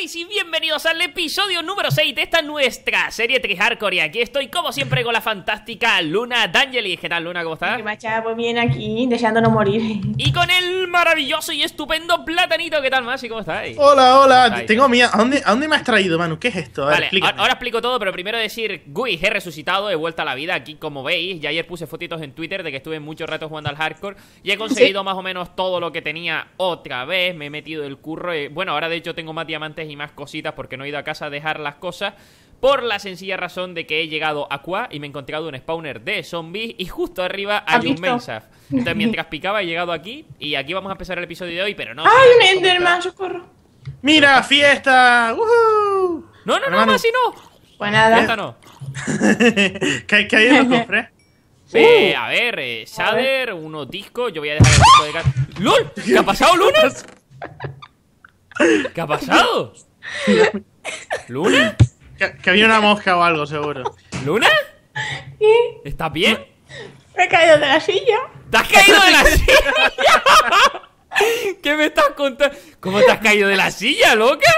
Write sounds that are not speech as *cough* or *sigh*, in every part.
y bienvenidos al episodio número 6 de esta nuestra serie Tri Hardcore. Y aquí estoy, como siempre, con la fantástica Luna D'Angeli, ¿Qué tal, Luna? ¿Cómo estás? bien aquí, deseándonos morir. Y con el maravilloso y estupendo Platanito. ¿Qué tal, Masi? ¿Cómo estáis Hola, hola. Tengo miedo. ¿A dónde, me has traído, Manu? ¿Qué es esto? ahora explico todo, pero primero decir, Gui, he resucitado, he vuelto a la vida. Aquí, como veis, ya ayer puse fotitos en Twitter de que estuve mucho rato jugando al Hardcore. Y he conseguido más o menos todo lo que tenía otra vez. Me he metido el curro. Y, eh, bueno, ahora de hecho tengo más diamantes y más cositas porque no he ido a casa a dejar las cosas por la sencilla razón de que he llegado a Qua y me he encontrado un spawner de zombies y justo arriba hay un mensaf. Entonces, *laughs* mientras picaba, he llegado aquí y aquí vamos a empezar el episodio de hoy, pero no. ¡Ay, un Enderman! ¡Mira, fiesta! ¡Woohoo! No, no, no, más si no. Pues nada. no. *laughs* ¿Qué, ¿Qué lo *laughs* compré? Uh. a ver, eh, Shader, unos discos. Yo voy a dejar el disco de ¡Lol! ¿Qué ha pasado, Lunas? ¿Qué ha pasado? ¿Luna? Que, había una mosca o algo, seguro. ¿Luna? ¿Qué? ¿Estás bien? Me he caído de la silla. ¿Te has caído de la silla? ¿Qué me estás contando? ¿Cómo te has caído de la silla, loca?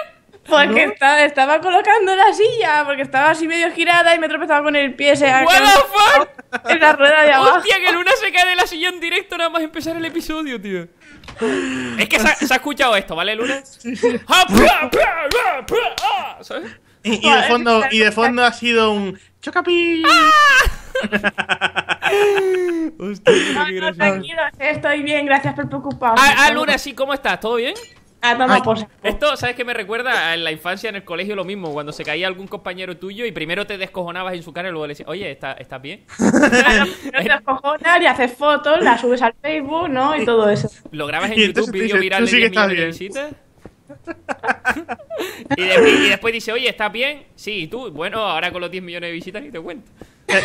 Porque estaba, colocando la silla, porque estaba así medio girada y me tropezaba con el pie. Se ¿What the fuck? En la rueda de abajo. Hostia, que Luna se cae de la silla en directo nada más empezar el episodio, tío. Es que se ha, escuchado esto, ¿vale, Luna? *laughs* Ah, ah, ¿Sabes? Y, de fondo, y de fondo ha sido un chocapi. Ah. *laughs* Hostia, tranquilo, estoy bien, gracias por preocuparme. Ah, ah Luna, sí, ¿cómo estás? ¿Todo bien? Ah, Esto, ¿sabes qué me recuerda? En la infancia, en el colegio, lo mismo. Cuando se caía algún compañero tuyo y primero te descojonabas en su cara y luego le decías, oye, ¿estás, bien? *laughs* te descojonas y haces fotos, las subes al Facebook, ¿no? Y todo eso. Lo grabas en YouTube, vídeo viral de 10 millones de visitas. *laughs* y, después, y dice, oye, ¿estás bien? Sí, ¿y tú? Bueno, ahora con los 10 millones de visitas y te cuento.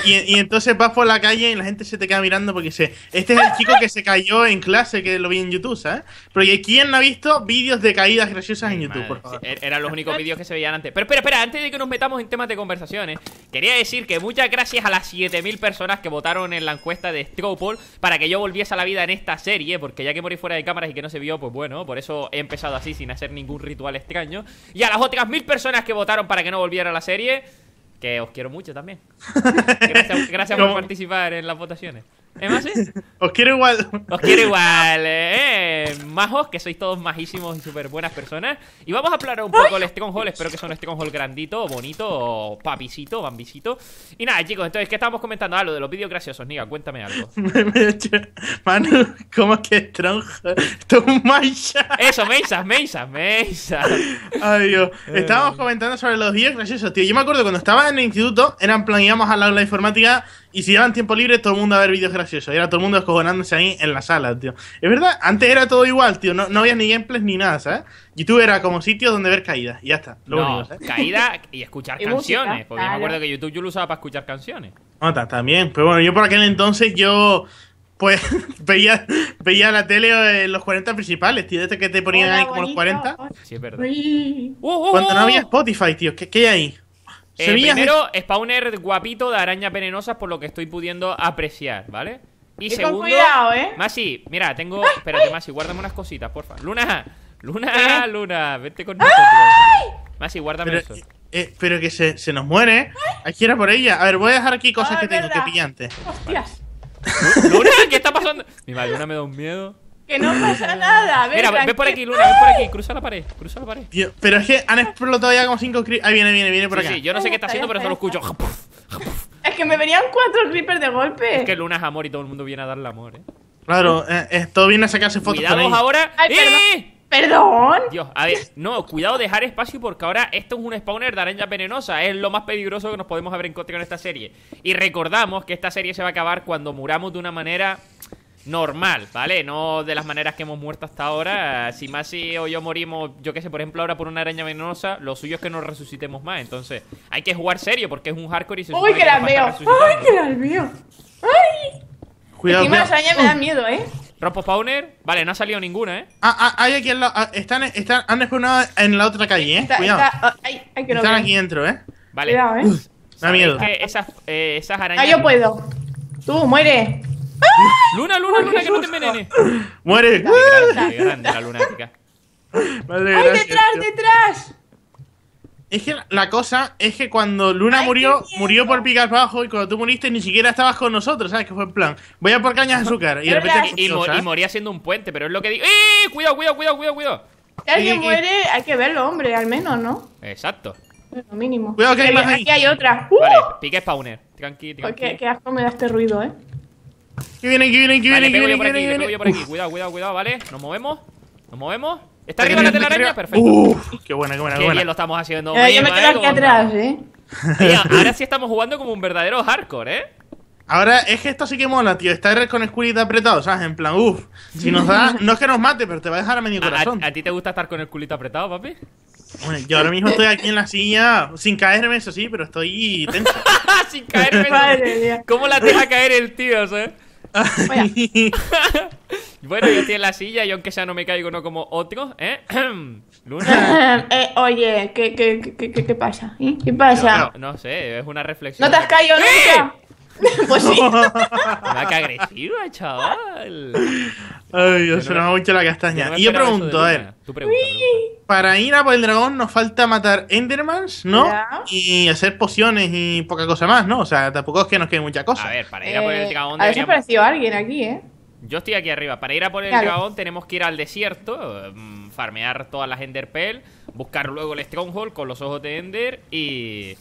Y, entonces vas por la calle y la gente se te queda mirando porque dice, este es el chico que se cayó en clase, que lo vi en YouTube, ¿sabes? Porque ¿quién no ha visto vídeos de caídas graciosas en YouTube, por favor? Er, eran los únicos vídeos que se veían antes. Pero espera, espera, antes de que nos metamos en temas de conversaciones, quería decir que muchas gracias a las 7000 personas que votaron en la encuesta de Stropol para que yo volviese a la vida en esta serie, porque ya que morí fuera de cámaras y que no se vio, pues bueno, por eso he empezado así sin hacer ningún ritual extraño. Y a las otras mil personas que votaron para que no volviera a la serie, que os quiero mucho también. *laughs* Gracias, por participar en las votaciones. ¿Es Os quiero igual. Os quiero igual, eh. eh majos, que sois todos majísimos y súper buenas personas. Y vamos a hablar un poco del Stronghold. Espero que sea un Stronghold grandito, bonito, papicito, bambisito. Y nada, chicos, entonces, ¿qué estábamos comentando? Algo ah, de los vídeos graciosos, Niga, cuéntame algo. *laughs* Manu, ¿cómo que Stronghold? Esto es un Eso, meisas, meisas, meisas Ay, Dios. Eh. Estábamos comentando sobre los vídeos graciosos, tío. Yo me acuerdo cuando estaba en el instituto, eran plan, íbamos al aula de informática y si llevan tiempo libre, todo el mundo a ver vídeos graciosos. Y era todo el mundo escojonándose ahí en la sala, tío. Es verdad, antes era todo igual, tío. No, había ni gameplays ni nada, ¿sabes? YouTube era como sitio donde ver caídas. Y ya está. Lo Caída y escuchar *laughs* canciones. porque me acuerdo que YouTube yo lo usaba para escuchar canciones. No, ah, también. Pero bueno, yo por aquel entonces yo pues *laughs* veía, veía la tele en eh, los 40 principales, tío. Este que te ponían ahí como los 40. Sí, es verdad. ¡Oh, oh, Cuando no oh! había Spotify, tío. ¿Qué, qué hay ahí? Eh, primero, spawner guapito de araña venenosas por lo que estoy pudiendo apreciar, ¿vale? Y, y segundo, con cuidado, ¿eh? Masi, mira, tengo... espérate, Masi, guárdame unas cositas, porfa. Luna, Luna, Luna, vete con nosotros. Masi, guárdame eso. Eh, eh, pero que se, nos muere. Hay que ir a por ella. A ver, voy a dejar aquí cosas ah, que tengo que pillante. Hostias. Luna, ¿qué está pasando? Mi madre, Luna me da un miedo. Que no pasa nada. Ven, Mira, ve por aquí, Luna, ve por aquí. Cruza la pared, cruza la pared. pero es que han explotado ya como cinco creepers. Ahí viene, viene, viene por acá. Sí, yo no sé qué está haciendo, pero lo escucho. es que me venían cuatro creepers de golpe. Es que Luna es amor y todo el mundo viene a darle amor, eh. Claro, eh, todo viene a sacarse fotos Cuidados ahora. Ay, ¡Eh! Perdón. Dios, a ver, no, cuidado dejar espacio porque ahora esto es un spawner de araña venenosa Es lo más peligroso que nos podemos haber encontrado en esta serie. Y recordamos que esta serie se va a acabar cuando muramos de una manera normal, ¿vale? No de las maneras que hemos muerto hasta ahora. Si Masi o yo morimos, yo qué sé, por ejemplo, ahora por una araña venenosa, lo suyo es que no resucitemos más. Entonces, hay que jugar serio porque es un hardcore y se ¡Uy, que, las veo! ¡Ay, que las veo! ¡Ay! Cuidado. Encima más arañas me dan miedo, ¿eh? Ropo Vale, no ha salido ninguna, ¿eh? Ah, ah hay aquí ah, en están, han una en la otra calle, ¿eh? Cuidado. Oh, ay, que están aquí dentro, ¿eh? Vale. Cuidado, ¿eh? da miedo. esas, eh, esas arañas... Ah, yo puedo. Tú, muere. Luna, luna, luna, que no te envenene. Muere. grande, la lunática. Madre ¡Ay, detrás, detrás! Es que la cosa es que cuando Luna murió, murió por picar bajo y cuando tú muriste ni siquiera estabas con nosotros, ¿sabes? Que fue en plan, voy a por cañas de azúcar. Y de repente. Y, moría siendo un puente, pero es lo que digo. ¡Eh! Cuidado, cuidado, cuidado, cuidado, cuidado. Si alguien muere, hay que verlo, hombre, al menos, ¿no? Exacto. Lo mínimo. Cuidado que hay más Aquí hay otra. Vale, ¡Uh! pique spawner. Tranqui, tranqui. Qué, qué asco me da este ruido, ¿eh? Que viene, que viene, que viene que viene, cuidado, cuidado, cuidado, vale. Nos movemos, nos movemos. Está arriba la telaraña, perfecto. Uf, qué buena, qué buena, qué, bien lo estamos haciendo. Eh, yo me quedo aquí atrás, eh. Tía, *laughs* ahora sí estamos jugando como un verdadero hardcore, eh. Ahora es que esto sí que mola, tío. Estar con el culito apretado, ¿sabes? En plan, uff. Si nos da. No es que nos mate, pero te va a dejar a medio corazón. ¿A, ti te gusta estar con el culito apretado, papi? Bueno, yo ahora mismo estoy aquí en la silla, sin caerme, eso sí, pero estoy tenso. *laughs* sin caerme. ¿Cómo la deja caer el tío, ¿sabes? Eh? *laughs* bueno, yo estoy en la silla y aunque sea no me caigo, no como otro ¿eh? *clears throat* Luna. *laughs* eh, oye, ¿qué, qué, qué, qué pasa? ¿Eh? ¿Qué pasa? No, no, sé, es una reflexión. ¡No te has caído ¡Eh! nunca! *laughs* pues sí. qué agresiva, chaval. Ay, me ha mucho la castaña. y yo pregunto, a ver. pregunta, Para ir a por el dragón nos falta matar Endermans, ¿no? Y hacer pociones y poca cosa más, ¿no? O sea, tampoco es que nos quede mucha cosa. A ver, para ir a por el eh, dragón. Eh, a ver si alguien aquí, ¿eh? Yo estoy aquí arriba. Para ir a por el dragón tenemos que ir al desierto, mm, farmear todas las Ender buscar luego el Stronghold con los ojos de Ender y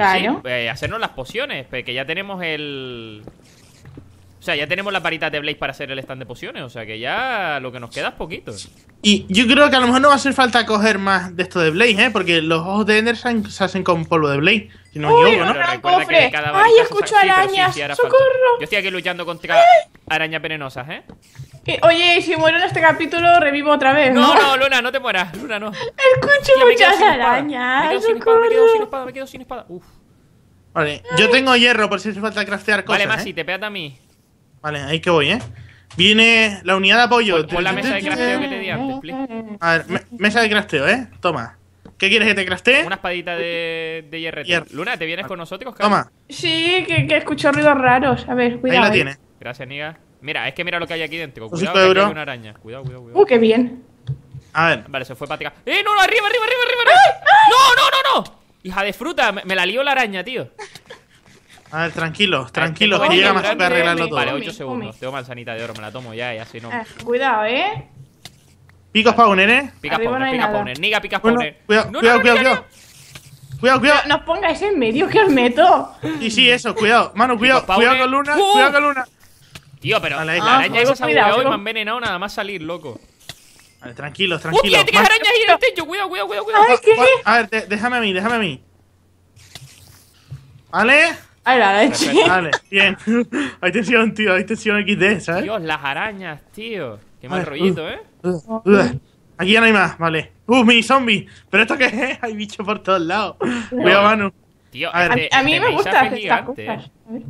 Claro. Eh, hacernos las pociones, que ya tenemos el... O sea, ya tenemos la parita de Blaze para hacer el stand de pociones, o sea que ya lo que nos queda es poquito. Y yo creo que a lo mejor no va a hacer falta coger más de esto de Blaze, ¿eh? Porque los ojos de Ender se hacen con polvo de Blaze. Si no yo, ¿no? que ¡Ay, escucho arañas! Yo estoy aquí luchando contra arañas venenosas, ¿eh? Oye, si muero en este capítulo, revivo otra vez. No, no, Luna, no te mueras. Luna, no. Escucho muchas arañas. Me quedo, sin espada, me quedo sin espada, me quedo sin espada. Uf. Vale, yo tengo hierro por si hace falta craftear cosas. Vale, Masi, ¿eh? te pega a mí. Vale, ahí que voy, ¿eh? Viene la unidad de apoyo. Pon, la mesa de crafteo que te di antes, A ver, mesa de crafteo, ¿eh? Toma. ¿Qué quieres que te craftee? Una espadita de, hierro. Luna, ¿te vienes con nosotros? Cara? Toma. Sí, que, escucho ruidos raros. A ver, cuidado. Ahí la eh. tiene. Gracias, Niga. Mira, es que mira lo que hay aquí dentro. Cuidado, que hay una araña. Cuidado, cuidado, cuidado. Uh, qué bien. A ver. Vale, se fue para ¡Eh, no, no! ¡Arriba, arriba, arriba, arriba! ¡No, no, no, no! Hija de fruta, me, la lío la araña, tío. A ver, tranquilo, tranquilo. que llega más a arreglarlo todo. Vale, 8 segundos. Tengo manzanita de oro, me la tomo ya y así no. Eh, cuidado, eh. Picos un eh. Picas spawner, un Niga, picas spawner. Cuidado, cuidado, cuidado. Cuidado, cuidado. No os pongáis en medio que os meto. Y sí, eso, cuidado. Mano, cuidado. Cuidado con Luna. Cuidado con ¡Uh! Luna. Tío, pero la, araña esa se ha y me han envenenado nada más salir, loco. A ver, tranquilos, tranquilos. ¡Uy, arañas en techo! ¡Cuidado, cuidado, cuidado! cuidado. A, ¿qué? a ver, déjame a mí, déjame a mí. ¿Vale? A la araña. Vale, bien. *laughs* Hay tensión, tío, hay tensión XD, ¿sabes? Dios, las arañas, tío. Qué mal rollito, ¿eh? Uh, uh, uh, aquí ya no hay más, vale. ¡Uh, mini zombie! ¿Pero esto qué es? ¿eh? Hay bichos por todos lados. Cuidado, mano. Tío, a, este, mí este me gusta estas cosas. ¿eh?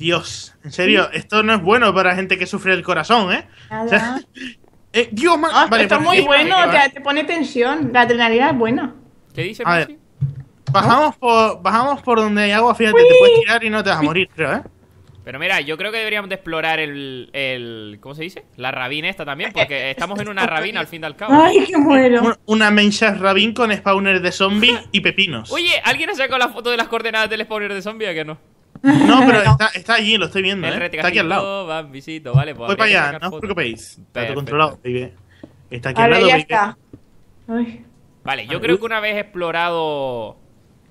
Dios, en serio, esto no es bueno para gente que sufre el corazón, ¿eh? *laughs* eh Dios, man... Ah, esto es muy bueno, te pone tensión, la adrenalina es buena. ¿Qué dice? bajamos, por, bajamos por donde hay agua, fíjate, te puedes tirar y no te vas a morir, creo, ¿eh? Pero mira, yo creo que deberíamos de explorar el, el, ¿Cómo se dice? La rabina esta también, porque *laughs* estamos en una rabina al fin y al cabo. ¡Ay, qué bueno! Una mencha rabín con spawner de zombies y pepinos. Oye, ¿alguien ha sacado la foto de las coordenadas del spawner de zombies o que no? *laughs* No, pero Está, está, allí, lo estoy viendo. Eh. Está aquí al lado. visito, vale, pues Voy para allá, no os preocupéis. Está controlado, Está aquí al lado. Ya Está. Vale, yo creo que una vez explorado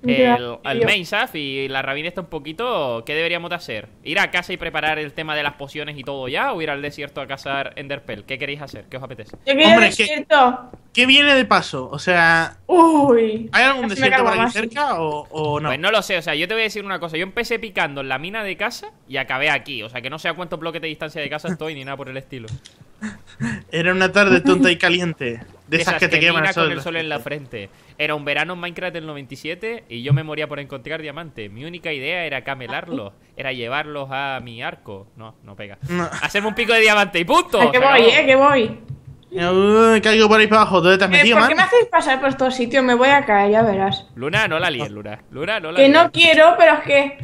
el, el y la Rabin está un poquito. ¿Qué deberíamos de hacer? ¿Ir a casa y preparar el tema de las pociones y todo ya? ¿O ir al desierto a cazar Enderpell? ¿Qué queréis hacer? ¿Qué os apetece? Hombre, ¿qué, viene de paso? O sea. ¿Hay algún desierto por aquí cerca o, o, no? Pues no lo sé. O sea, yo te voy a decir una cosa. Yo empecé picando en la mina de casa y acabé aquí. O sea, que no sé a cuántos bloques de distancia de casa estoy ni nada por el estilo. *laughs* Era una tarde tonta y caliente de esas, que, te queman sol. el sol en la frente. Era un verano en Minecraft del 97 y yo me moría por encontrar diamantes. Mi única idea era camelarlos, era llevarlos a mi arco. No, no pega. Hacerme un pico de diamante y punto. Es ah, que voy, eh, que voy. Uh, caigo por ahí para abajo, ¿dónde te has eh, ¿Por qué me hacéis pasar por estos sitios? Me voy a caer, ya verás. Luna, no la líes, Luna. Luna, la Que no quiero, pero es que...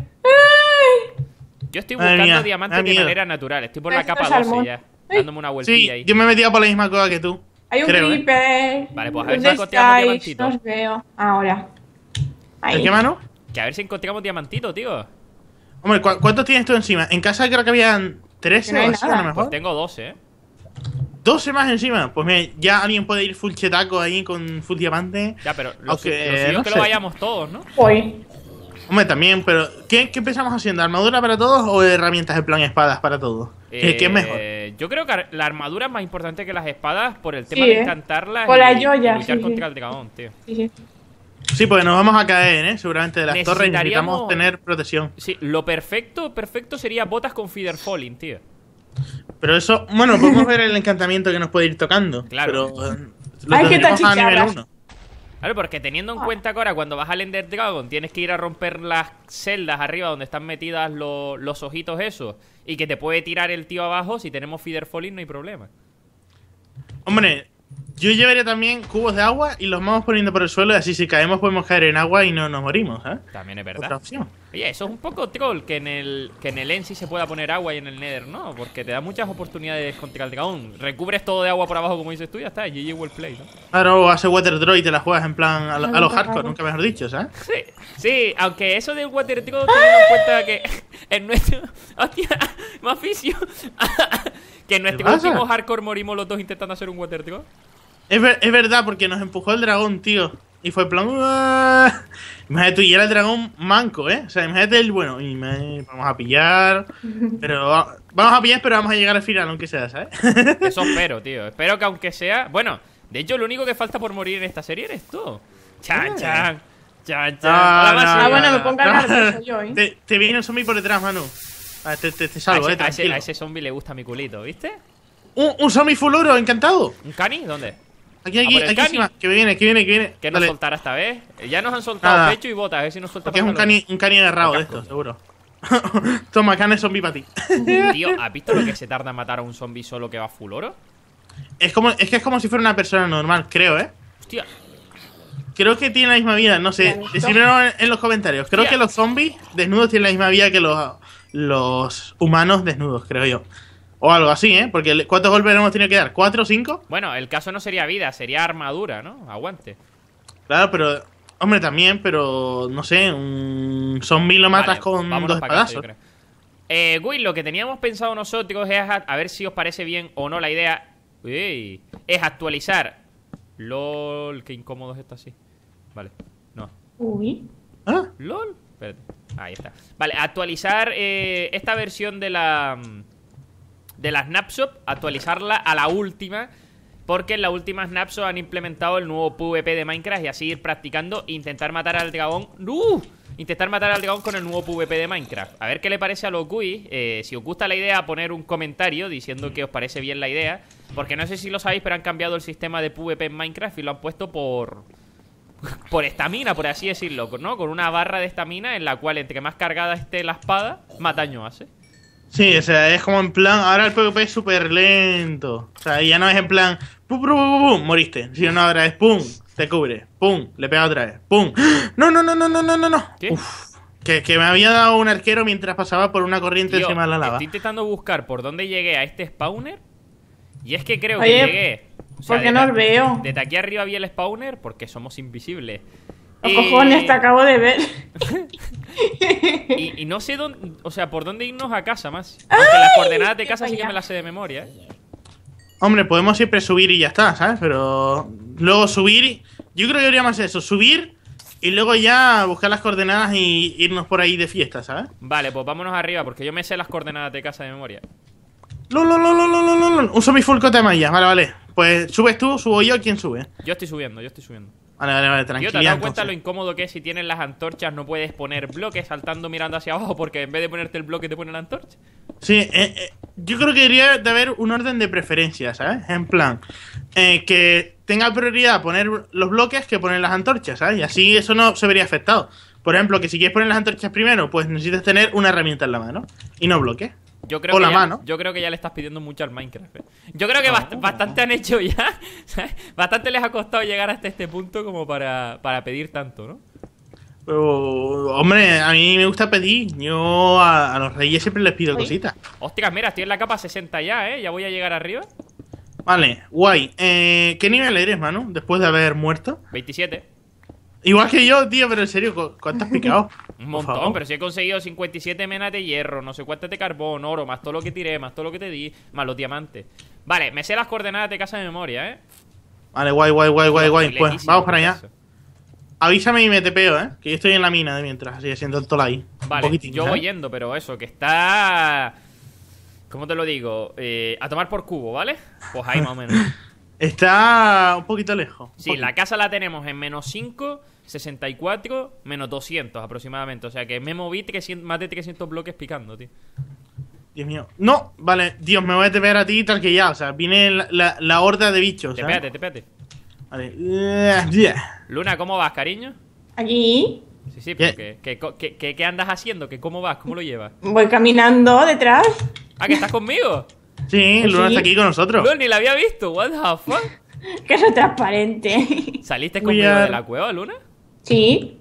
Yo estoy buscando diamantes de manera natural. Estoy por la capa 12 ya, dándome una vueltilla sí, ahí. yo me he metido por la misma cosa que tú. Hay un ¿eh? Vale, pues a ver si encontramos diamantito. veo ahora. qué mano? Que a ver si encontramos diamantito, tío. Hombre, ¿cuántos tienes tú encima? En casa creo que habían 13 no o mejor. Pues tengo 12, ¿eh? 12 más encima. Pues mira, ya alguien puede ir full chetaco ahí con full diamante. Ya, pero lo, que lo vayamos todos, ¿no? Hoy. Hombre, también, pero ¿qué, ¿qué, empezamos haciendo? ¿Armadura para todos o herramientas de plan espadas para todos? ¿Qué, es mejor? yo creo que la armadura es más importante que las espadas por el tema de ¿eh? encantarla, luchar sí, contra el dragón, tío. Sí, porque nos vamos a caer, ¿eh? Seguramente de las torres necesitamos tener protección. Sí, lo perfecto, perfecto sería botas con feeder falling, tío. Pero eso, bueno, podemos ver el encantamiento que nos puede ir tocando. Claro. Pero, Hay eh, que a nivel porque teniendo en ah. cuenta que ahora cuando vas al Ender Dragon tienes que ir a romper las celdas arriba donde están metidas los ojitos esos y que te puede tirar el tío abajo, si tenemos Feeder Falling no hay problema. Hombre, yo llevaría también cubos de agua y los vamos poniendo por el suelo y así si caemos podemos caer en agua y no nos morimos, ¿eh? También es verdad. Otra opción. Oye, eso es un poco troll que en el que en el Ensi se pueda poner agua y en el Nether no, porque te da muchas oportunidades contra el dragón. Recubres todo de agua por abajo como dices tú y ya está, GG well play, ¿no? Claro, hace water draw y te la juegas en plan a, los hardcore, nunca mejor dicho, ¿sabes? Sí, sí, aunque eso del water draw teniendo *laughs* en cuenta *laughs* *laughs* que en nuestro hostia, más fisio que en nuestro último hardcore morimos los dos intentando hacer un water draw. es verdad porque nos empujó el dragón, tío. Y fue el plan. Imagínate tú y era el dragón manco, ¿eh? O sea, imagínate el bueno. Y me, vamos a pillar. *laughs* Pero. Vamos a pillar, pero vamos a llegar al final, aunque sea, ¿sabes? *laughs* Eso espero, tío. Espero que aunque sea. Bueno, de hecho, lo único que falta por morir en esta serie eres tú. Chan, eh. chan. Chan, chan. ah, bueno, me ponga yo, ¿eh? Te, viene un zombie por detrás, Manu. Ah, a, te, eh, ese, zombie le gusta mi culito, ¿viste? Un, un zombie oro, encantado. ¿Un cani? ¿Dónde? Aquí, aquí, ah, aquí encima. Que viene, que viene, que viene. Que nos soltará esta vez. Eh, ya nos han soltado pecho y botas. A ver si nos soltamos es un cani, un cani agarrado de esto, seguro. *laughs* Toma, canes zombie para ti. *laughs* Tío, *laughs* ¿has visto lo que se tarda en matar a un zombie solo que va full oro? Es, como, es que es como si fuera una persona normal, creo, ¿eh? Hostia. Creo que tiene la misma vida, no sé. Decídmelo en, los comentarios. Creo que los zombies desnudos tienen la misma vida que los, los humanos desnudos, creo yo. O algo así, ¿eh? Porque ¿cuántos golpes hemos tenido que dar? ¿Cuatro o cinco? Bueno, el caso no sería vida, sería armadura, ¿no? Aguante. Claro, pero... Hombre, también, pero... No sé, un zombie lo matas con dos espadazos. eh, Will, lo que teníamos pensado nosotros es... A, a ver si os parece bien o no la idea... Uy, es actualizar... LOL, qué incómodo es esto así. Vale, no. Uy. ¿Ah? LOL. Espérate. Ahí está. Vale, actualizar eh, esta versión de la... Mm, de la snapshot, actualizarla a la última, porque en la última snapshot han implementado el nuevo PvP de Minecraft y así ir practicando e intentar matar al dragón. ¡Uh! Intentar matar al dragón con el nuevo PvP de Minecraft. A ver qué le parece a los guis eh, si os gusta la idea, poner un comentario diciendo que os parece bien la idea. Porque no sé si lo sabéis, pero han cambiado el sistema de PvP en Minecraft y lo han puesto por *laughs* por estamina, por así decirlo, ¿no? Con una barra de estamina en la cual entre más cargada esté la espada, más daño hace. Sí, o sea, es como en plan, ahora el PvP es súper lento. O sea, ya no es en plan, pum, pum, pum, pum, moriste. Si no, ahora es pum, te cubre, pum, le pega otra vez, pum. *gasps* No, no, no, no, no, no, no, no. que, me había dado un arquero mientras pasaba por una corriente encima de la lava. Estoy intentando buscar por dónde llegué a este spawner. Y es que creo que llegué. O sea, porque no lo veo. Desde aquí arriba había el spawner porque somos invisibles. No eh, cojones, te acabo de ver. *laughs* y, no sé dónde, o sea, por dónde irnos a casa más. Aunque las coordenadas de casa sí que me las sé de memoria. ¿eh? Hombre, podemos siempre subir y ya está, ¿sabes? Pero luego subir, yo creo que haría más eso, subir y luego ya buscar las coordenadas y irnos por ahí de fiesta, ¿sabes? Vale, pues vámonos arriba porque yo me sé las coordenadas de casa de memoria. no, no, no, no Uso mi fulco de malla, vale, vale. Pues subes tú, subo yo, ¿quién sube? Yo estoy subiendo, yo estoy subiendo. Vale, vale, vale, tranquilo. Yo te has dado cuenta lo incómodo que es si tienes las antorchas, no puedes poner bloques saltando mirando hacia abajo, porque en vez de ponerte el bloque te pone la antorcha. Sí, eh, eh, yo creo que debería de haber un orden de preferencias ¿sabes? En plan, eh, que tenga prioridad poner los bloques que poner las antorchas, ¿sabes? Y así eso no se vería afectado. Por ejemplo, que si quieres poner las antorchas primero, pues necesitas tener una herramienta en la mano y no bloques. Yo creo, que ya, yo creo que ya le estás pidiendo mucho al Minecraft. Eh. Yo creo que bastante han hecho ya. *laughs* bastante les ha costado llegar hasta este punto como para, pedir tanto, ¿no? Pero, hombre, a mí me gusta pedir. Yo a, los reyes siempre les pido cositas. Hostias, mira, estoy en la capa 60 ya, ¿eh? Ya voy a llegar arriba. Vale, guay. Eh, ¿Qué nivel eres, mano? Después de haber muerto. 27. Igual que yo, tío, pero en serio, ¿cuántas picado? *laughs* Un montón, pero si he conseguido 57 menas de hierro, no sé cuántas de carbón, oro, más todo lo que tiré, más todo lo que te di, más los diamantes. Vale, me sé las coordenadas de casa de memoria, ¿eh? Vale, guay, guay, guay, guay, guay. Pues vamos para allá. Avísame y me te peo, ¿eh? Que yo estoy en la mina de mientras, así haciendo el tolay. Vale, yo voy yendo, pero eso, que está... ¿Cómo te lo digo? Eh, a tomar por cubo, ¿vale? Pues ahí más o menos. *laughs* está un poquito lejos. sí, la casa la tenemos en menos 5... 64 menos 200 aproximadamente. O sea que me moví que más de 300 bloques picando, tío. Dios mío. No, vale, Dios, me voy a tepear a ti tal que ya. O sea, viene la, horda de bichos. Espérate, espérate. Luna, ¿cómo vas, cariño? Aquí. Sí, sí, pero ¿qué, andas haciendo? ¿Cómo vas? ¿Cómo lo llevas? Voy caminando detrás. Ah, que estás conmigo. sí, Luna está aquí con nosotros. Luna, ni la había visto. What the fuck. *laughs* que es transparente. ¿Saliste conmigo de la cueva, Luna? Sí.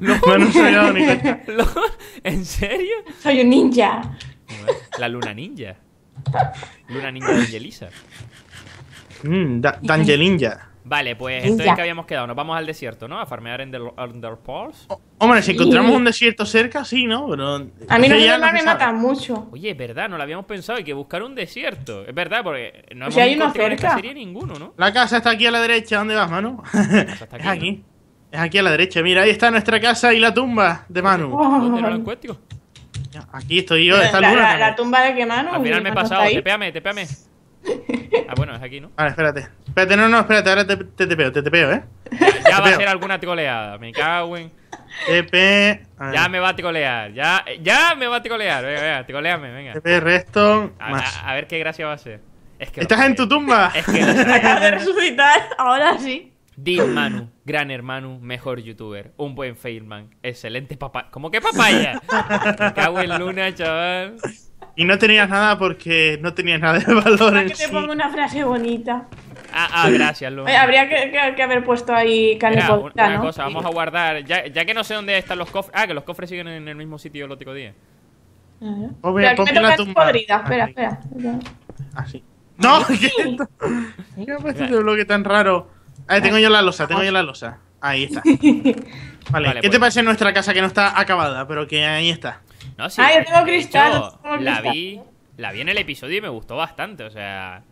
No, no soy yo *laughs* ¿En serio? Soy un ninja. La luna ninja. Luna ninja de Angelisa. Mmm Dangelinja Vale, pues entonces que habíamos quedado. Nos vamos al desierto, ¿no? A farmear en The Pulse hombre, si encontramos un desierto cerca, sí, ¿no? a mí no, me, matan mata mucho. Oye, es verdad, no lo habíamos pensado. Hay que buscar un desierto. Es verdad, porque no hay uno cerca. ninguno, ¿no? La casa está aquí a la derecha. ¿Dónde vas, mano? está *laughs* aquí. Es aquí a la derecha. Mira, ahí está nuestra casa y la tumba de Manu. Oh. ¿Dónde lo Aquí estoy yo, está la, La, tumba de que Manu. Al final me he pasado, te tepeame. Ah, bueno, es aquí, ¿no? Vale, espérate. Espérate, no, no, espérate, ahora te, te peo, te peo, ¿eh? Ya, va a ser alguna ticoleada. me cago en. TP. Ya me va a ticolear. ya, ya me va a ticolear. Venga, venga, tricoleame, venga. TP resto. A, más. A, ver qué gracia va a ser. Estás en tu tumba. Es que. *laughs* Acabas de resucitar, ahora sí. Dean Manu, gran hermano, mejor youtuber, un buen failman, excelente papá. ¿Cómo que papaya? cago en luna, chaval. Y no tenías nada porque no tenías nada de valor. En que te pongo una frase bonita. Ah, ah gracias, Luna. habría que, haber puesto ahí carne una, cosa, vamos a guardar. Ya, ya, que no sé dónde están los cofres. Ah, que los cofres siguen en el mismo sitio el otro día. Uh -huh. ponte una tumba. Podrida. Espera, ah, espera. sí? Ah, ¡No! *laughs* ¿Qué, me ha parecido este bloque tan raro? Ahí tengo yo la losa, tengo yo la losa. Ahí está. *laughs* Vale, ¿qué te pues. parece nuestra casa que no está acabada, pero que ahí está? No, sí, ah, yo tengo cristal. la vi, la vi en el episodio y me gustó bastante, o sea...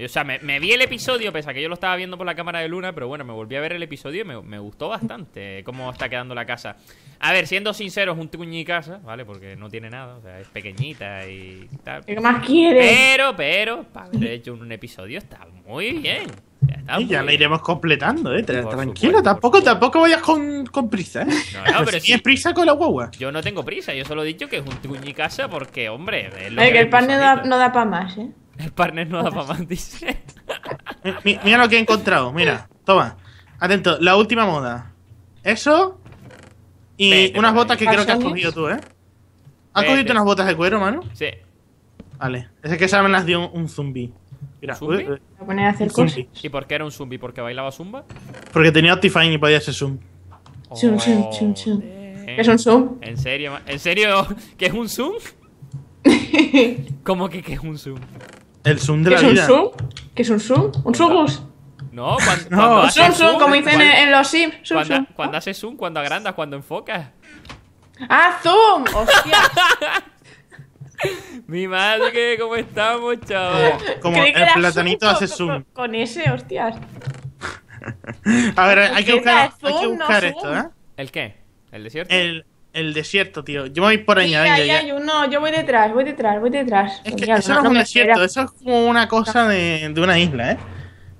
O sea, me, vi el episodio, pese a que yo lo estaba viendo por la cámara de Luna, pero bueno, me volví a ver el episodio y me, gustó bastante cómo está quedando la casa. A ver, siendo sincero, es un tuñi casa, ¿vale? Porque no tiene nada, o sea, es pequeñita y tal. ¿Qué más quieres? Pero, pero, para haber hecho un episodio está muy bien. Ya y ya pues. la iremos completando, eh. Tranquilo, tampoco, tampoco vayas con, prisa, ¿eh? No, *laughs* pero, si tienes prisa con la guagua. Yo no tengo prisa, yo solo he dicho que es un casa porque, hombre. el partner no, da, para más, eh. El partner no da para más, dice. mira lo que he encontrado, mira, toma. Atento, la última moda. Eso y unas botas que creo que has cogido tú, ¿eh? ¿Has cogido unas botas de cuero, mano? Sí. Vale, es que esa me las dio un, un zumbi. ¿Zumbi? Eh, eh, ¿Y por qué era un zumbi? ¿Porque bailaba zumba? Porque tenía Optifine y podía hacer zoom. zoom, ¿Qué es un zoom? ¿En serio? ¿En serio? ¿Qué es un zoom? *laughs* ¿Cómo que qué es un zoom? El zoom de la vida. ¿Qué es un zoom? ¿Qué es un zoom? ¿Un zoom? No, *laughs* cuando, no. zoom, zoom, como dicen en los sims. Zoom, cuando, zoom. haces zoom, cuando agrandas, cuando enfocas. ¡Ah, zoom! ¡Hostia! *laughs* Mi madre, ¿cómo estamos, chaval? Como, el platanito hace zoom. Con, ese, hostias. A ver, hay que buscar, hay que esto, ¿eh? ¿El qué? ¿El desierto? El, desierto, tío. Yo voy por allá. Sí, ahí hay uno. Yo voy detrás, voy detrás, voy detrás. eso no, es un desierto, eso es como una cosa de, de una isla, ¿eh?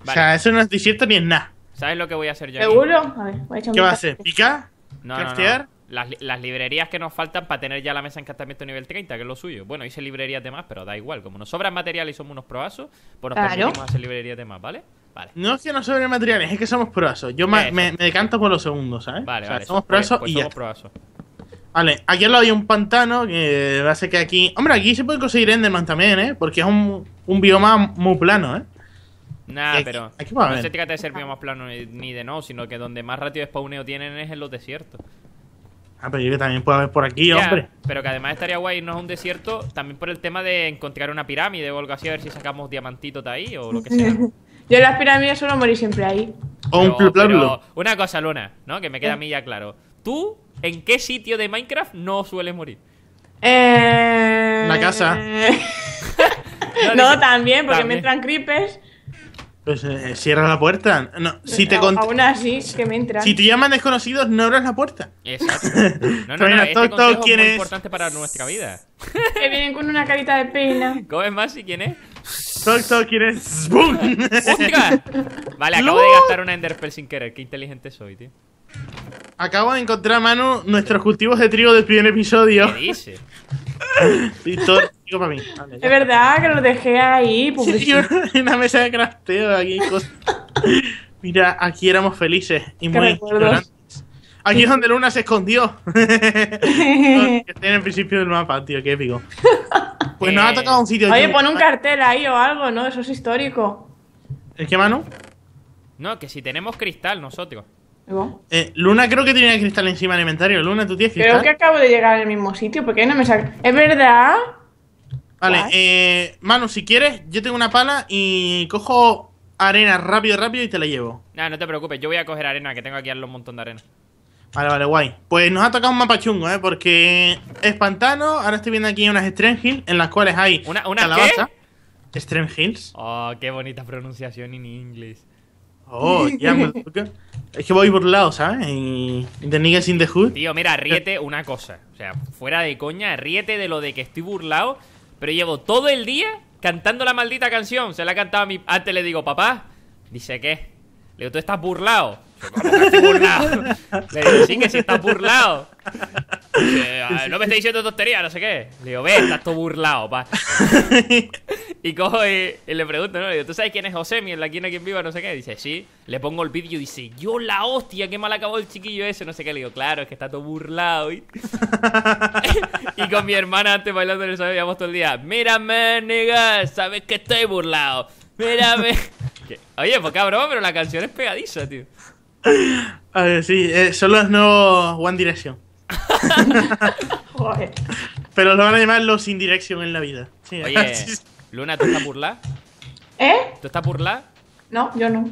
O sea, eso no es desierto ni es nada. ¿Sabes lo que voy a hacer yo? ¿Seguro? A ver, voy a echar ¿Qué va a hacer? ¿Picar? No, No, las, las, librerías que nos faltan para tener ya la mesa de encantamiento nivel 30, que es lo suyo. Bueno, hice librerías de más, pero da igual. Como nos sobran materiales y somos unos proasos, pues nos permitimos hacer librerías de más, ¿vale? Vale. No es que nos sobren materiales, es que somos proasos. Yo me, me, decanto por los segundos, ¿sabes? Vale, vale. Somos pues, proasos pues y somos Vale, aquí al lado hay un pantano que hace que aquí... Hombre, aquí se puede conseguir Enderman también, ¿eh? Porque es un, un bioma muy plano, ¿eh? Nah, pero no se trata de ser bioma plano ni de no, sino que donde más ratio de spawneo tienen es en los desiertos. Ah, pero yo que también puedo haber por aquí, hombre. Pero que además estaría guay irnos a un desierto también por el tema de encontrar una pirámide o algo así, a ver si sacamos diamantitos de ahí o lo que sea. *laughs* Yo en las pirámides suelo morir siempre ahí. O un Una cosa, Luna, ¿no? Que me queda a mí ya claro. ¿Tú en qué sitio de Minecraft no sueles morir? Eh... La casa. *laughs* *laughs* no, también, porque me entran creepers. Pues eh, cierra la puerta. No, pues si te contas. Aún así, que me entran. Si te llaman desconocidos, no abras la puerta. Exacto. *laughs* No, no, no, este es importante para nuestra vida. Que vienen con una carita de pena. *laughs* ¿Cómo es más y quién es? Toc Toc, ¿quién es? ¡Bum! Vale, acabo de gastar una Enderpearl sin querer. Qué inteligente soy, tío. Acabo de encontrar, mano nuestros cultivos de trigo del primer episodio. ¿Qué dice? *laughs* Víctor, Digo ah, es verdad que lo dejé ahí. Sí, en *laughs* una mesa de crafteo. Aquí *laughs* Mira, aquí éramos felices y muy ignorantes. Aquí es donde Luna se escondió. que *laughs* en el principio del mapa, tío, qué épico. Pues nos ha tocado un sitio. Oye, pon un cartel ahí o algo, ¿no? Eso es histórico. ¿El qué, Manu? No, que si tenemos cristal nosotros. Eh, Luna creo que tiene cristal encima del inventario. Luna, tú tienes Creo que acabo de llegar al mismo sitio porque no me mesa… ¿Es verdad? Vale, eh, Manu, si quieres, yo tengo una pala y cojo arena rápido, rápido y te la llevo. Nah, no te preocupes, yo voy a coger arena, que tengo aquí un montón de arena. Vale, vale, guay. Pues nos ha tocado un mapa chungo, ¿eh? Porque es pantano, ahora estoy viendo aquí unas Strange en las cuales hay ¿Una, una calabaza. ¿qué? Strange Hills. Oh, qué bonita pronunciación en inglés. Oh, *laughs* ya me Es que voy burlado, ¿sabes? Y... The niggas in the hood. Tío, mira, ríete una cosa. O sea, fuera de coña, ríete de lo de que estoy burlado pero llevo todo el día cantando la maldita canción. Se la cantado a mi... Antes le digo, papá, dice qué. Le digo, tú estás burlado. Le digo, sí, que si estás burlado. Eh, no me estés diciendo tontería, no sé qué. Le digo, ve, estás todo burlado, pa. *laughs* y cojo y, le pregunto, ¿no? Le digo, ¿tú sabes quién es José? Mi en la aquí en viva, no sé qué. Dice, sí. Le pongo el vídeo y dice, yo la hostia, qué mal acabó el chiquillo ese, no sé qué. Le digo, claro, es que está todo burlado. *laughs* Y, con mi hermana antes bailando en el llevamos todo el día, mírame, nigga, sabes que estoy burlado. Mírame. *laughs* Oye, pues cabrón, pero la canción es pegadiza, tío. A ver, sí, solo eh, son los One Direction. Pero lo van a llamar los Sin dirección en la vida. Oye, *laughs* Luna, ¿tú estás burlada? ¿Eh? ¿Tú estás burlada? No, yo no.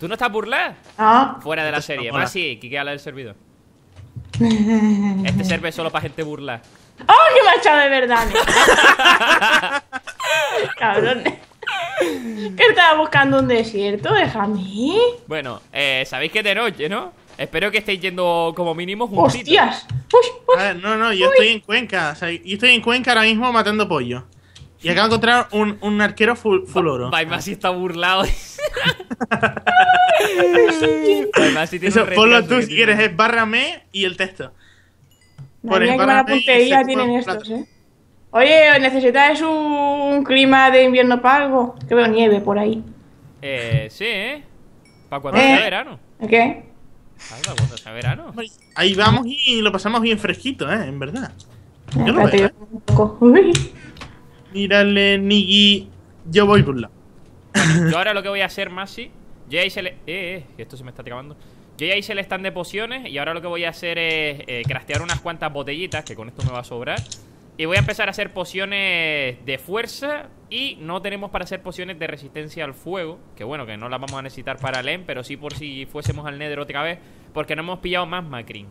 ¿Tú no estás burlada? Ah. Fuera de la serie. sí, Kike habla del servidor. *laughs* Este serve solo para gente burla. ¡Oh, qué machado de verdad! *laughs* Cabrón. ¿Qué estaba buscando un desierto? Déjame. Bueno, eh, sabéis que de noche, ¿no? Espero que estéis yendo como mínimo juntitos. ¡Hostias! no, no, yo estoy en Cuenca. yo estoy en Cuenca ahora mismo matando pollo. Y acabo de encontrar un, arquero full, oro. si está burlado. *laughs* Eso, un ponlo tú si quieres, es bárrame y el texto. Por el que puntería tienen estos, eh. Oye, ¿necesitáis un clima de invierno para algo? Que veo nieve por ahí. Eh, sí, ¿eh? Para cuando eh. sea verano. ¿Qué? Para cuando sea verano. Ahí vamos y lo pasamos bien fresquito, ¿eh? En verdad. Yo lo veo, ¿eh? Mírale, Niggy. Yo voy por la. lado. Yo *laughs* ahora lo que voy a hacer, Masi. Yo ya hice el. Eh, eh, esto se me está acabando. Yo ya se le están de pociones y ahora lo que voy a hacer es eh, craftear unas cuantas botellitas, que con esto me va a sobrar. Y voy a empezar a hacer pociones de fuerza Y no tenemos para hacer pociones de resistencia al fuego Que bueno, que no las vamos a necesitar para Len Pero sí por si fuésemos al Nether otra vez Porque no hemos pillado más Macrin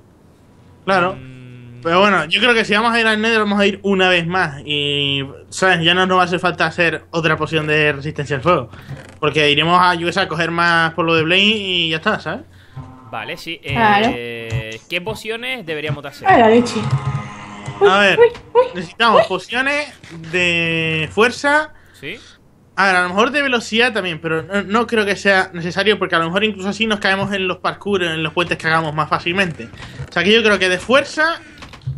Claro mm. Pero bueno, yo creo que si vamos a ir al Nether vamos a ir una vez más Y, ¿sabes? Ya no nos va a hacer falta hacer otra poción de resistencia al fuego Porque iremos a USA a coger más por lo de Blaine y ya está, ¿sabes? Vale, sí eh, ¿Qué pociones deberíamos hacer? A la leche a ver, necesitamos pociones de fuerza. Sí. A ver, a lo mejor de velocidad también, pero no, creo que sea necesario porque a lo mejor incluso así nos caemos en los parkour, en los puentes que hagamos más fácilmente. O sea que yo creo que de fuerza...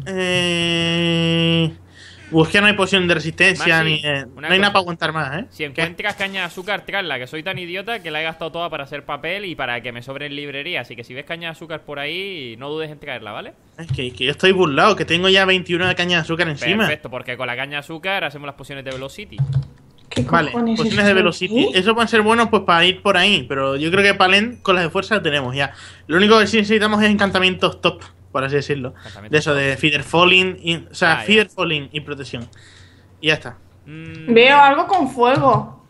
Eh, Busqué no hay poción de resistencia, ni, eh, no hay nada para aguantar más, ¿eh? Si encuentras caña de azúcar, tráela, que soy tan idiota que la he gastado toda para hacer papel y para que me sobre en librería. Así que si ves caña de azúcar por ahí, no dudes en traerla, ¿vale? Es que, yo estoy burlado, que tengo ya 21 de caña de azúcar encima. Perfecto, porque con la caña de azúcar hacemos las pociones de Velocity. vale, pociones de Velocity. ¿Eh? Eso pueden ser buenos pues para ir por ahí, pero yo creo que Palen con las de fuerza tenemos ya. Lo único que sí necesitamos es encantamientos top por así decirlo. De eso, de feeder falling, y, o sea, ah, falling y protección. Y ya está. Mm, Veo algo con fuego.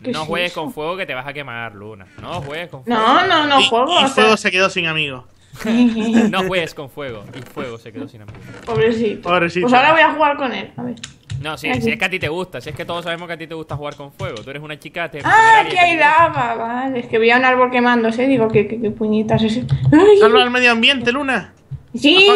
No juegues con fuego que te vas a quemar, Luna. No juegues con fuego. No, no, no, juego. Y, fuego se quedó sin amigos. no juegues con fuego. Y fuego se quedó sin amigos. Pobrecito. Pobrecito. Pues ahora voy a jugar con él. A ver. No, sí, si es que a ti te gusta, si es que todos sabemos que a ti te gusta jugar con fuego. Tú eres una chica. ah, aquí hay lava, vale. Es que vi a un árbol quemándose, digo, que qué, qué puñitas es ese. Solo al medio ambiente, Luna. Sí.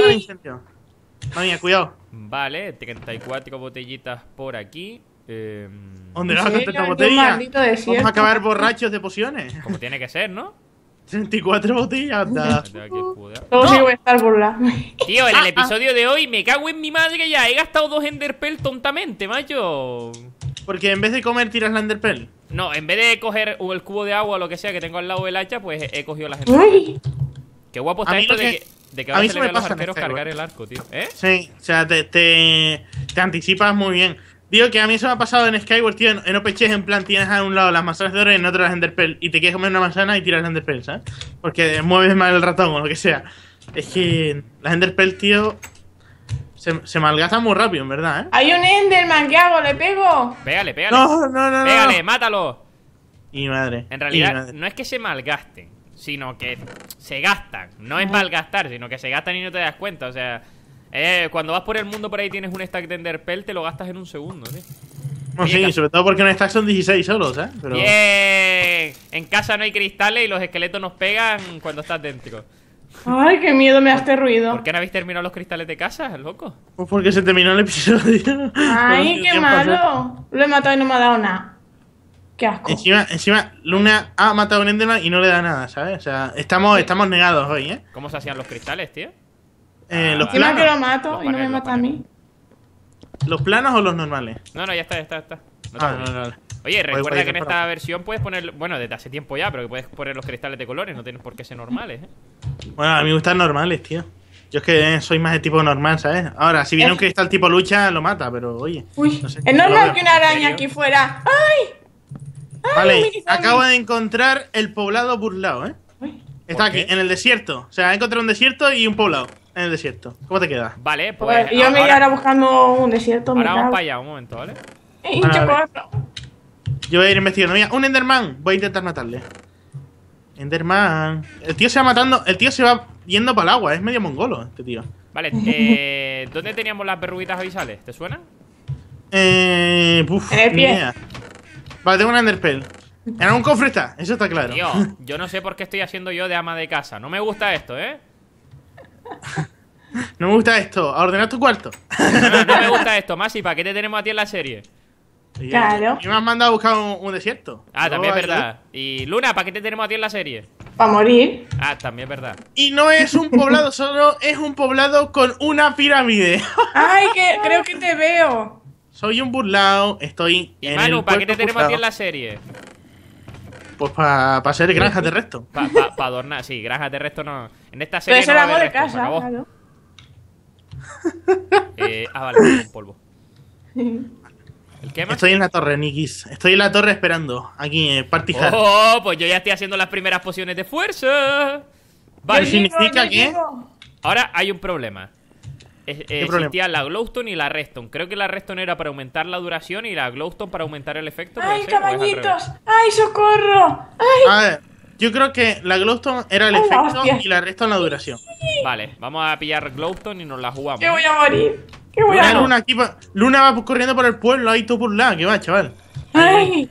Vaya, cuidado. Vale, 34 botellitas por aquí. Em, ¿Dónde vas con tanta botella? Vamos a acabar borrachos de pociones. Como tiene que ser, ¿no? 34 botellas, anda. Todo no. voy a estar Tío, en el ah, ah. episodio de hoy me cago en mi madre ya. He gastado dos Enderpell tontamente, macho. Porque en vez de comer tiras la Enderpell. No, en vez de coger el cubo de agua o lo que sea que tengo al lado del hacha, pues he cogido las Enderpell. Qué guapo está esto de que a mí se me pasa cargar el arco, tío. ¿Eh? Sí, o sea, te, anticipas muy bien. Digo que a mí se me ha pasado en Skyward, tío. En, en plan, tienes a un lado las manzanas de oro y en otro las Enderpearl. Y te quieres comer una manzana y tiras las Enderpearl, ¿sabes? Porque mueves mal el ratón o lo que sea. Es que las Enderpearl, tío, se, malgastan muy rápido, en verdad, ¿eh? Hay un Enderman, ¿qué hago? ¿Le pego? Pégale, pégale. No, no, no. Pégale, mátalo. Y madre. En realidad, no es que se malgasten sino que se gastan. No es malgastar, sino que se gastan y no te das cuenta. O sea, eh, cuando vas por el mundo por ahí tienes un stack de Enderpell, te lo gastas en un segundo, No, sí, sobre todo porque en stack son 16 solos, ¿eh? Pero... En casa no hay cristales y los esqueletos nos pegan cuando estás dentro. Ay, qué miedo me has ruido. ¿Por qué no habéis terminado los cristales de casa, loco? Pues porque se terminó el episodio. Ay, *laughs* qué malo. Lo he matado y no me ha dado nada. Qué asco. Encima, encima, Luna ha matado a un Enderman y no le da nada, ¿sabes? O sea, estamos, estamos negados hoy, ¿eh? ¿Cómo se hacían los cristales, tío? Eh, ah, encima que lo mato y no me mata a mí. ¿Los planos o los normales? No, no, ya está, ya está, ya está. no, ah, no, Oye, recuerda que en esta versión puedes poner, bueno, desde hace tiempo ya, pero que puedes poner los cristales de colores, no tienes por qué ser normales, ¿eh? Bueno, a mí me gustan normales, tío. Yo es que eh, soy más de tipo normal, ¿sabes? Ahora, si viene un cristal tipo lucha, lo mata, pero oye. Uy, es normal que una araña aquí fuera. ¡Ay! Vale, acabo de encontrar el poblado burlado ¿eh? Está aquí, en el desierto. O sea, he encontrado un desierto y un poblado. En el desierto. ¿Cómo te queda? Vale, pues. pues yo me voy ahora buscando un desierto. Ahora vamos para allá, un momento, ¿vale? Eh, yo voy a ir investigando. Mira, un Enderman. Voy a intentar matarle. Enderman. El tío se va matando. El tío se va yendo para el agua. Es medio mongolo este tío. Vale, *laughs* eh, ¿dónde teníamos las verruguitas avisales? ¿Te suena? Eh. en el pie. Vale, tengo un Enderpearl. En un cofre está, eso está claro. yo no sé por qué estoy haciendo yo de ama de casa. No me gusta esto, ¿eh? *laughs* No me gusta esto. A tu cuarto. No, me *laughs* gusta esto. Masi, ¿para qué te tenemos a ti en la serie? claro. Y me han mandado a buscar un, desierto. Ah, también es verdad. Y Luna, ¿para qué te tenemos a ti en la serie? Para morir. Ah, también es verdad. Y no es un poblado *laughs* solo, es un poblado con una pirámide. Ay, que creo que te veo. Soy un burlado, estoy. Y en Manu, ¿para qué te tenemos aquí en la serie? Pues para hacer ser granja de resto. Para adornar, sí, granja de resto no. En esta serie. el amo de casa, *laughs* *laughs* Eh, ah, vale, un polvo. Estoy en la torre, Nikis. Estoy en la torre esperando. Aquí, en eh, Oh, pues yo ya estoy haciendo las primeras pociones de fuerza. Vale. ¿Qué significa que? Ahora hay un problema. Eh, la Glowstone y la Redstone. Creo que la Redstone era para aumentar la duración y la Glowstone para aumentar el efecto. ¡Ay, cabañitos. ¡Ay, socorro! ¡Ay! A ver, yo creo que la Glowstone era el efecto y la Redstone la duración. Vale, vamos a pillar Glowstone y nos la jugamos. ¡Que voy a morir! ¡Que voy Luna, a morir! Luna, va, corriendo por el pueblo ahí todo por la qué que va, chaval. ¡Ay!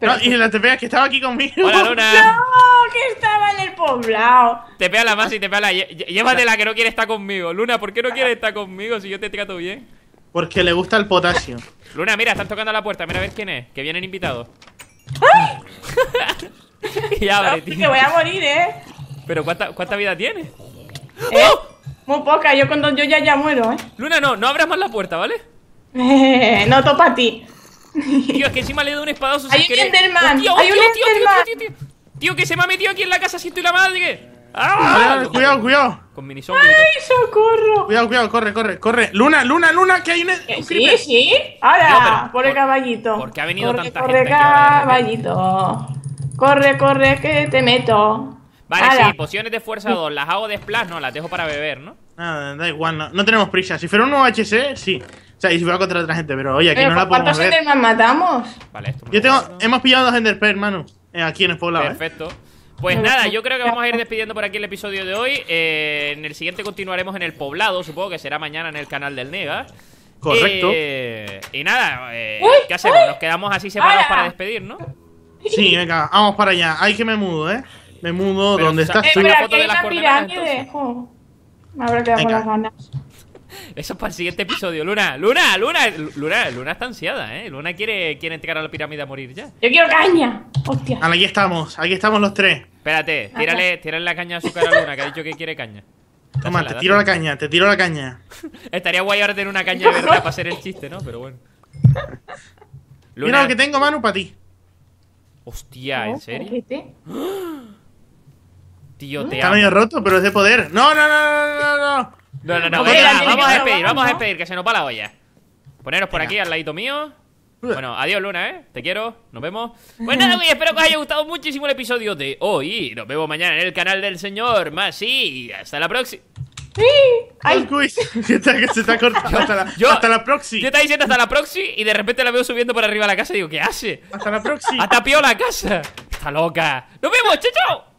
No, y la tepea que estaba aquí conmigo. Hola, *laughs* Luna. No, que estaba en el poblado. Te pega la más y te pega la. Llévatela que no quiere estar conmigo. Luna, ¿por qué no quiere estar conmigo si yo te trato bien? Porque le gusta el potasio. Luna, mira, están tocando la puerta. Mira a ver quién es. Que vienen invitados. ¡Ay! *laughs* y abre, que voy a morir, ¿eh? Pero ¿cuánta, vida tienes? ¿Eh? ¡Oh! Muy poca. Yo cuando yo ya, ya muero, ¿eh? Luna, no, no abras más la puerta, ¿vale? *laughs* no topa a ti. *laughs* Tío, es que encima le doy un espadazo sin Hay un Enderman. tío, Hay un tío, Tío, tío, que se me ha metido aquí en la casa si estoy la madre. ¡Ah! Cuidado, cuidado, Con mini ¡Ay, socorro! Cuidado, cuidado, corre, corre, corre. Luna, luna, luna, que hay un. un sí, sí. ¡Ahora! por el caballito. Porque ha venido tanta gente. Corre, caballito. Corre, corre, que te meto. Vale, sí, pociones de fuerza 2. Las hago de splash, no, las dejo para beber, ¿no? Nada, da igual, no, no tenemos prisa. Si fuera un HC, sí. O sea, y si fuera contra otra gente, pero oye, aquí no la podemos ver. ¿Cuántos más matamos? Vale, esto Yo tengo, hemos pillado dos Enderpearl, hermano. Eh, aquí en el poblado. ¿eh? Perfecto. Pues nada, yo creo que vamos a ir despidiendo por aquí el episodio de hoy. Eh, en el siguiente continuaremos en el poblado, supongo que será mañana en el canal del Nega. Correcto. y nada, ¿qué hacemos? Nos quedamos así separados para ah. despedir, ¿no? Sí, venga, vamos para allá. Ay, que me mudo, ¿eh? Me mudo, ¿dónde estás? Estoy la foto de me Habrá quedado con las ganas. Eso es para el siguiente episodio. Luna, Luna, Luna, Luna, Luna está ansiada, ¿eh? Luna quiere, quiere entregar a la pirámide a morir ya. Yo quiero caña. Hostia. ¡Ahí aquí estamos, aquí estamos los tres. Espérate, tírale, la caña a su cara a Luna, que ha dicho que quiere caña. Toma, te tiro la caña, te tiro la caña. *laughs* Estaría guay ahora tener una caña de verdad para hacer el chiste, ¿no? Pero bueno. Luna. Mira lo que tengo, Manu, para ti. Hostia, ¿en oh, serio? *gasps* Tío, te Está medio roto, pero es de poder. no, no, no, no, no. No, no, no, vamos a despedir, vamos a despedir, que se nos va la olla. Ponernos por aquí al ladito mío. Eh. Bueno, adiós Luna, ¿eh? Te quiero, nos vemos. Pues nada, espero que os haya gustado muchísimo el episodio de hoy. Nos vemos mañana en el canal del señor Más Masi. Hasta la próxima. Sí. Ay. *laughs* se está cortando. Hasta la, yo, hasta la próxima! Yo estaba diciendo hasta la próxima y de repente la veo subiendo por arriba a la casa y digo, ¿qué hace? Hasta la próxima! Hasta piola, la casa. Está loca. Nos vemos, chao, chao.